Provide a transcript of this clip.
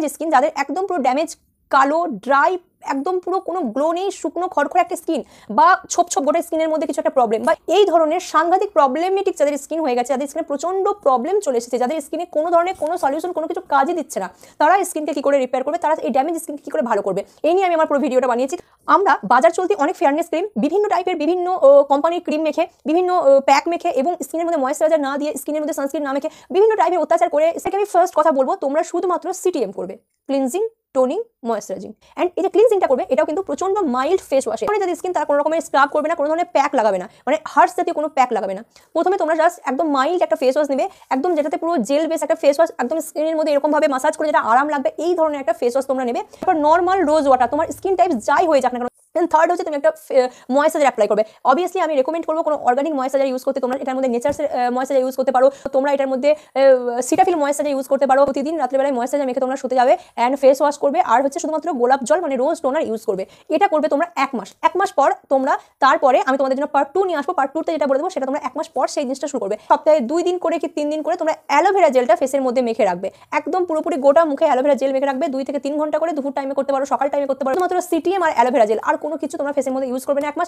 damage skin যাদের একদম পুরো ড্যামেজ কালো ড্রাই একদম পুরো কোনো গ্লো নেই শুকনো খড়খড় একটা স্কিন বা ছোপ ছোপ গোটা স্কিনের মধ্যে কিছু একটা প্রবলেম বা এই ধরনের সাংঘাতিক প্রবলেমেটিক যাদের স্কিন হয়ে গেছে যাদের স্কিনে প্রচণ্ড প্রবলেম চলে এসেছে যাদের স্কিনে কোনো ধরনের কোনো সলিউশন কোনো কিছু কাজই দিচ্ছে না তারা স্কিনকে কী করে রিপেয়ার করবে তারা এই ড্যামেজ স্কিনকে কী করে ভালো করবে এই নিয়ে আমি আমার পুরো ভিডিওটা বানিয়েছি আমরা বাজার চলতি অনেক ফেয়ারনেস ক্রিম বিভিন্ন টাইপের বিভিন্ন কোম্পানির ক্রিম মেখে বিভিন্ন প্যাক মেখে এবং স্কিনের মধ্যে ময়েশ্চারাইজার না দিয়ে স্কিনের মধ্যে সানস্ক্রিন না মেখে বিভিন্ন টাইপের অত্যাচার করে সেটাকে আমি ফার্স্ট কথা বলবো তোমরা শুধুমাত্র সিটিএম করবে ক্লিনজিং টোনিং ময়েশ্চারাইজিং অ্যান্ড এই যে ক্লিনজিংটা করবে এটাও কিন্তু প্রচন্ড মাইল্ড ফেস ওয়াশে মানে যাদের স্কিন তারা কোনো রকমের স্ক্রাব করবে না কোনো ধরনের প্যাক লাগাবে না মানে হার্স জাতীয় কোনো প্যাক লাগাবে না প্রথমে তোমরা জাস্ট একদম মাইল্ড একটা ফেস ওয়াশ নেবে একদম যেটাতে পুরো জেল বেস একটা ফেস ওয়াশ একদম স্কিনের মধ্যে এরকমভাবে মাসাজ করে যেটা আরাম লাগবে এই ধরনের একটা ফেস ওয়াশ তোমরা নেবে তারপর নর্মাল রোজ ওয়াটার তোমার স্কিন টাইপ যাই হয়ে যাক না দেন থার্ড হচ্ছে তুমি একটা ময়েসাইজার অ্যাপ্লাই করবে অবভিয়াসলি আমি রেকমেন্ড করবো কোনো অর্গানিক ময়েসাইজার ইউজ করতে তোমরা এটার মধ্যে নেচার্সের ময়েসাইজার ইউজ করতে পারো তোমরা এটার মধ্যে সিটাফিল ময়েসাইজার ইউজ করতে পারো প্রতিদিন রাত্রেবেলায় ময়েসাইজার মেখে তোমরা শুতে যাবে অ্যান্ড ফেস ওয়াশ করবে আর হচ্ছে শুধুমাত্র গোলাপ জল মানে রোজ টোনার ইউজ করবে এটা করবে তোমরা এক মাস এক মাস পর তোমরা তারপরে আমি তোমাদের জন্য পার্ট টু নিয়ে আসবো পার্ট টুতে যেটা বলে দেবো সেটা তোমরা এক মাস পর সেই জিনিসটা শুরু করবে সপ্তাহে দুই দিন করে কি তিন দিন করে তোমরা অ্যালোভেরা জেলটা ফেসের মধ্যে মেখে রাখবে একদম পুরোপুরি গোটা মুখে অ্যালোভেরা জেল মেখে রাখবে দুই থেকে তিন ঘন্টা করে দুপুর টাইমে করতে পারো সকাল টাইমে করতে পারো শুধুমাত্র সিটিএম আর অ্যালোভেরা জেল আর কোনো কিছু তোমরা ফেসের মধ্যে ইউজ করবে না এক মাস